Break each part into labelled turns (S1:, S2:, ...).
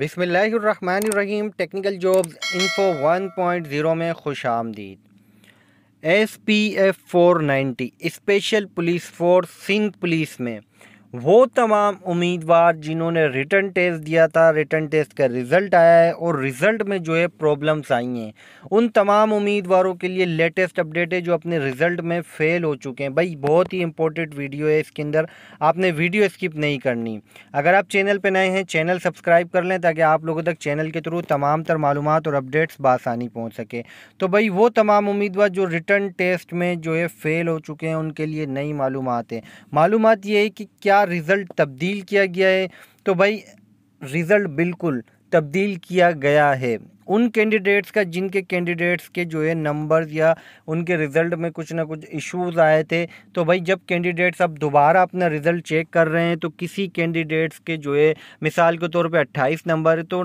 S1: बिसमीम technical jobs info 1.0 में खुश आमदीद S P F four ninety special police force Sindh police में वो तमाम उम्मीदवार जिन्होंने रिटर्न टेस्ट दिया था रिटर्न टेस्ट का रिज़ल्ट आया है और रिज़ल्ट में जो है प्रॉब्लम्स आई हैं उन तमाम उम्मीदवारों के लिए लेटेस्ट अपडेट है जो अपने रिज़ल्ट में फ़ेल हो चुके हैं भाई बहुत ही इंपॉर्टेंट वीडियो है इसके अंदर आपने वीडियो स्किप नहीं करनी अगर आप चैनल पर नए हैं चैनल सब्सक्राइब कर लें ताकि आप लोगों तक चैनल के थ्रू तमाम तर मालूम और अपडेट्स बसानी पहुँच सके तो भाई वो तमाम उम्मीदवार जो रिटर्न टेस्ट में जो है फ़ेल हो चुके हैं उनके लिए नई मालूम है मालूम ये है कि क्या रिज़ल्ट तब्दील किया गया है तो भाई रिज़ल्ट बिल्कुल तब्दील किया गया है उन कैंडिडेट्स का जिनके कैंडिडेट्स के जो है नंबर्स या उनके रिज़ल्ट में कुछ ना कुछ इश्यूज आए थे तो भाई जब कैंडिडेट्स अब दोबारा अपना रिज़ल्ट चेक कर रहे हैं तो किसी कैंडिडेट्स के जो है मिसाल के तौर पे 28 नंबर है तो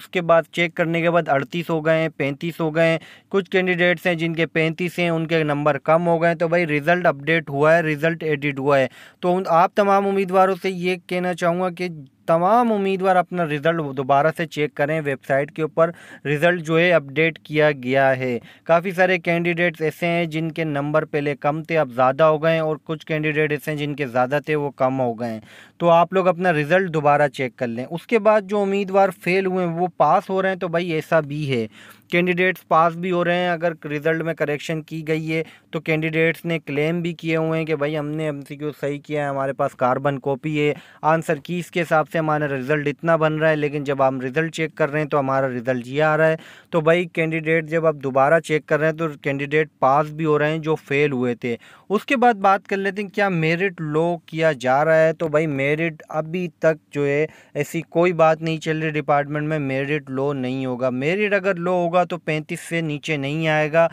S1: उसके बाद चेक करने के बाद अड़तीस हो गए हैं पैंतीस हो गए हैं कुछ कैंडिडेट्स हैं जिनके पैंतीस हैं उनके नंबर कम हो गए तो भाई रिज़ल्ट अपडेट हुआ है रिज़ल्ट एडिट हुआ है तो आप तमाम उम्मीदवारों से ये कहना चाहूँगा कि तमाम उम्मीदवार अपना रिज़ल्ट दोबारा से चेक करें वेबसाइट के ऊपर रिज़ल्ट जो है अपडेट किया गया है काफ़ी सारे कैंडिडेट्स ऐसे हैं जिनके नंबर पहले कम थे अब ज़्यादा हो गए और कुछ कैंडिडेट ऐसे हैं जिनके ज़्यादा थे वो कम हो गए तो आप लोग अपना रिज़ल्ट दोबारा चेक कर लें उसके बाद जो उम्मीदवार फेल हुए हैं वो पास हो रहे हैं तो भाई ऐसा भी है कैंडिडेट्स पास भी हो रहे हैं अगर रिज़ल्ट में करेक्शन की गई है तो कैंडिडेट्स ने क्लेम भी किए हुए हैं कि भाई हमने एम सही किया है हमारे पास कार्बन कॉपी है आंसर की इसके हिसाब से से हमारा रिज़ल्ट इतना बन रहा है लेकिन जब हम रिज़ल्ट चेक कर रहे हैं तो हमारा रिज़ल्ट ये आ रहा है तो भाई कैंडिडेट जब आप दोबारा चेक कर रहे हैं तो कैंडिडेट पास भी हो रहे हैं जो फेल हुए थे उसके बाद बात कर लेते हैं क्या मेरिट लो किया जा रहा है तो भाई मेरिट अभी तक जो है ऐसी कोई बात नहीं चल रही डिपार्टमेंट में मेरिट लो नहीं होगा मेरिट अगर लो होगा तो पैंतीस से नीचे नहीं आएगा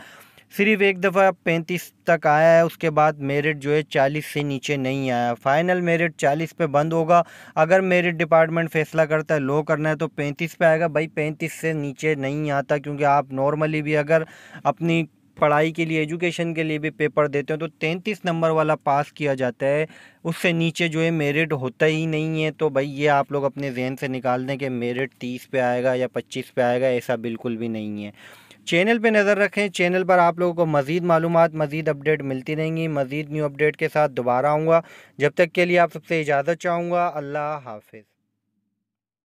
S1: सिर्फ एक दफ़ा पैंतीस तक आया है उसके बाद मेरिट जो है चालीस से नीचे नहीं आया फाइनल मेरिट चालीस पे बंद होगा अगर मेरिट डिपार्टमेंट फैसला करता है लो करना है तो पैंतीस पे आएगा भाई पैंतीस से नीचे नहीं आता क्योंकि आप नॉर्मली भी अगर अपनी पढ़ाई के लिए एजुकेशन के लिए भी पेपर देते हो तो तैंतीस नंबर वाला पास किया जाता है उससे नीचे जो है मेरिट होता ही नहीं है तो भाई ये आप लोग अपने जहन से निकाल दें कि मेरिट तीस पे आएगा या पच्चीस पे आएगा ऐसा बिल्कुल भी नहीं है चैनल पे नज़र रखें चैनल पर आप लोगों को मज़ीद मालूम मज़ीद अपडेट मिलती रहेंगी मज़ीद न्यू अपडेट के साथ दोबारा आऊँगा जब तक के लिए आप सबसे इजाज़त चाहूँगा अल्लाह हाफिज़